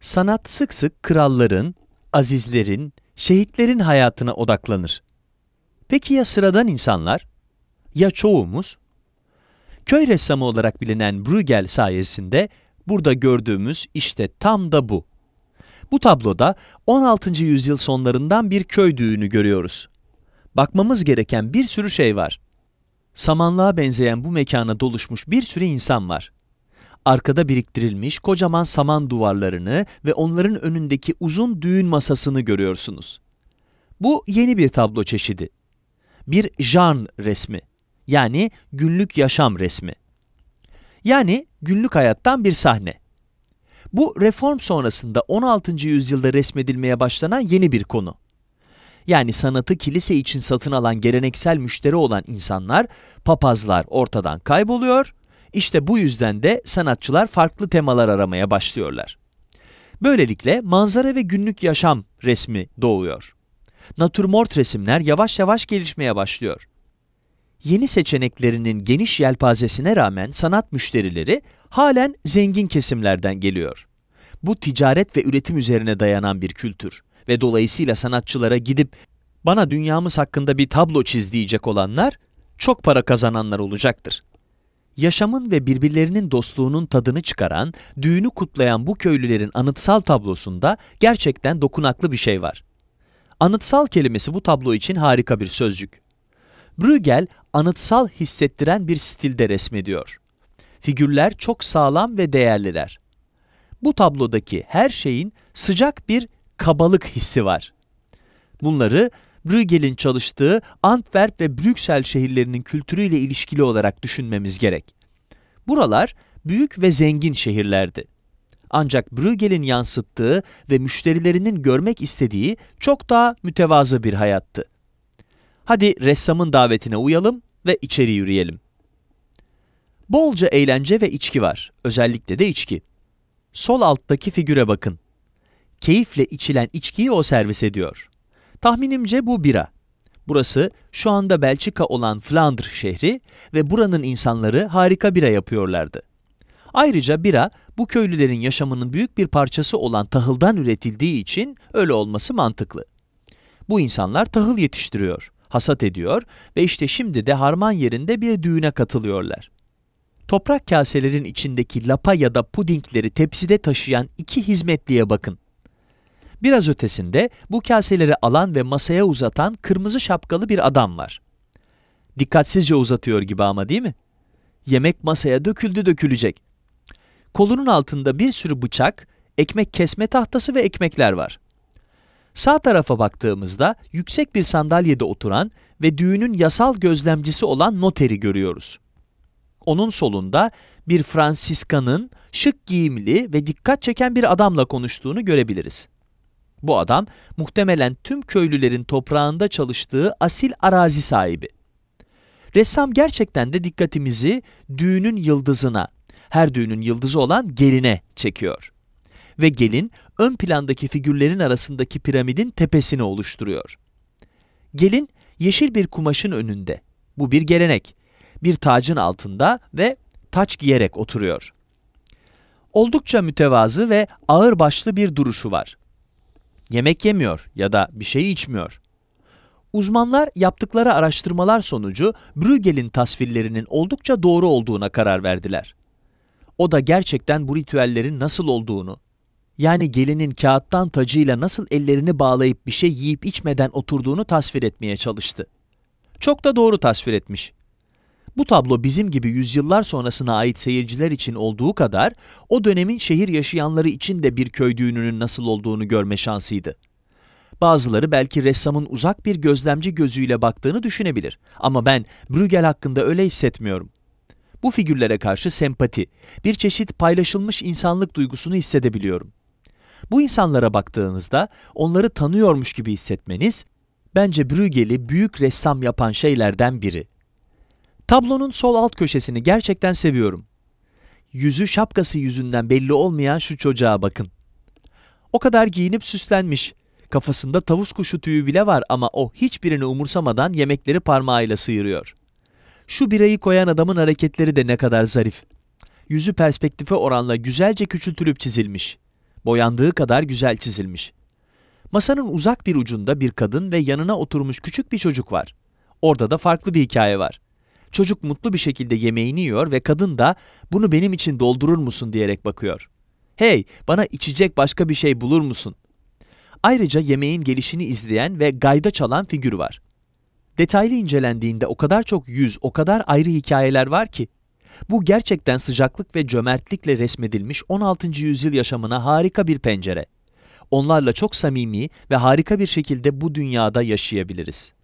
Sanat sık sık kralların, azizlerin, şehitlerin hayatına odaklanır. Peki ya sıradan insanlar? Ya çoğumuz? Köy ressamı olarak bilinen Bruegel sayesinde burada gördüğümüz işte tam da bu. Bu tabloda 16. yüzyıl sonlarından bir köy düğünü görüyoruz. Bakmamız gereken bir sürü şey var. Samanlığa benzeyen bu mekana doluşmuş bir sürü insan var arkada biriktirilmiş kocaman saman duvarlarını ve onların önündeki uzun düğün masasını görüyorsunuz. Bu yeni bir tablo çeşidi. Bir jan resmi yani günlük yaşam resmi. Yani günlük hayattan bir sahne. Bu reform sonrasında 16. yüzyılda resmedilmeye başlanan yeni bir konu. Yani sanatı kilise için satın alan geleneksel müşteri olan insanlar, papazlar ortadan kayboluyor işte bu yüzden de sanatçılar farklı temalar aramaya başlıyorlar. Böylelikle manzara ve günlük yaşam resmi doğuyor. Natürmort resimler yavaş yavaş gelişmeye başlıyor. Yeni seçeneklerinin geniş yelpazesine rağmen sanat müşterileri halen zengin kesimlerden geliyor. Bu ticaret ve üretim üzerine dayanan bir kültür ve dolayısıyla sanatçılara gidip bana dünyamız hakkında bir tablo çiz diyecek olanlar çok para kazananlar olacaktır yaşamın ve birbirlerinin dostluğunun tadını çıkaran, düğünü kutlayan bu köylülerin anıtsal tablosunda gerçekten dokunaklı bir şey var. Anıtsal kelimesi bu tablo için harika bir sözcük. Bruegel, anıtsal hissettiren bir stilde resmediyor. Figürler çok sağlam ve değerliler. Bu tablodaki her şeyin sıcak bir kabalık hissi var. Bunları Bruegel'in çalıştığı Antwerp ve Brüksel şehirlerinin kültürüyle ilişkili olarak düşünmemiz gerek. Buralar büyük ve zengin şehirlerdi. Ancak Bruegel'in yansıttığı ve müşterilerinin görmek istediği çok daha mütevazı bir hayattı. Hadi ressamın davetine uyalım ve içeri yürüyelim. Bolca eğlence ve içki var, özellikle de içki. Sol alttaki figüre bakın. Keyifle içilen içkiyi o servis ediyor. Tahminimce bu bira. Burası şu anda Belçika olan Flandr şehri ve buranın insanları harika bira yapıyorlardı. Ayrıca bira bu köylülerin yaşamının büyük bir parçası olan tahıldan üretildiği için öyle olması mantıklı. Bu insanlar tahıl yetiştiriyor, hasat ediyor ve işte şimdi de harman yerinde bir düğüne katılıyorlar. Toprak kaselerin içindeki lapa ya da pudingleri tepside taşıyan iki hizmetliye bakın. Biraz ötesinde bu kaseleri alan ve masaya uzatan kırmızı şapkalı bir adam var. Dikkatsizce uzatıyor gibi ama değil mi? Yemek masaya döküldü dökülecek. Kolunun altında bir sürü bıçak, ekmek kesme tahtası ve ekmekler var. Sağ tarafa baktığımızda yüksek bir sandalyede oturan ve düğünün yasal gözlemcisi olan noteri görüyoruz. Onun solunda bir Fransiskanın şık giyimli ve dikkat çeken bir adamla konuştuğunu görebiliriz. Bu adam muhtemelen tüm köylülerin toprağında çalıştığı asil arazi sahibi. Ressam gerçekten de dikkatimizi düğünün yıldızına, her düğünün yıldızı olan geline çekiyor. Ve gelin ön plandaki figürlerin arasındaki piramidin tepesini oluşturuyor. Gelin yeşil bir kumaşın önünde. Bu bir gelenek. Bir tacın altında ve taç giyerek oturuyor. Oldukça mütevazı ve ağırbaşlı bir duruşu var yemek yemiyor ya da bir şey içmiyor. Uzmanlar yaptıkları araştırmalar sonucu Brügel'in tasvirlerinin oldukça doğru olduğuna karar verdiler. O da gerçekten bu ritüellerin nasıl olduğunu, yani gelinin kağıttan tacıyla nasıl ellerini bağlayıp bir şey yiyip içmeden oturduğunu tasvir etmeye çalıştı. Çok da doğru tasvir etmiş. Bu tablo bizim gibi yüzyıllar sonrasına ait seyirciler için olduğu kadar, o dönemin şehir yaşayanları için de bir köy düğününün nasıl olduğunu görme şansıydı. Bazıları belki ressamın uzak bir gözlemci gözüyle baktığını düşünebilir ama ben Bruegel hakkında öyle hissetmiyorum. Bu figürlere karşı sempati, bir çeşit paylaşılmış insanlık duygusunu hissedebiliyorum. Bu insanlara baktığınızda onları tanıyormuş gibi hissetmeniz, bence Bruegeli büyük ressam yapan şeylerden biri. Tablonun sol alt köşesini gerçekten seviyorum. Yüzü şapkası yüzünden belli olmayan şu çocuğa bakın. O kadar giyinip süslenmiş. Kafasında tavus kuşu tüyü bile var ama o hiçbirini umursamadan yemekleri parmağıyla sıyırıyor. Şu birayı koyan adamın hareketleri de ne kadar zarif. Yüzü perspektife oranla güzelce küçültülüp çizilmiş. Boyandığı kadar güzel çizilmiş. Masanın uzak bir ucunda bir kadın ve yanına oturmuş küçük bir çocuk var. Orada da farklı bir hikaye var. Çocuk mutlu bir şekilde yemeğini yiyor ve kadın da bunu benim için doldurur musun diyerek bakıyor. Hey bana içecek başka bir şey bulur musun? Ayrıca yemeğin gelişini izleyen ve gayda çalan figür var. Detaylı incelendiğinde o kadar çok yüz, o kadar ayrı hikayeler var ki. Bu gerçekten sıcaklık ve cömertlikle resmedilmiş 16. yüzyıl yaşamına harika bir pencere. Onlarla çok samimi ve harika bir şekilde bu dünyada yaşayabiliriz.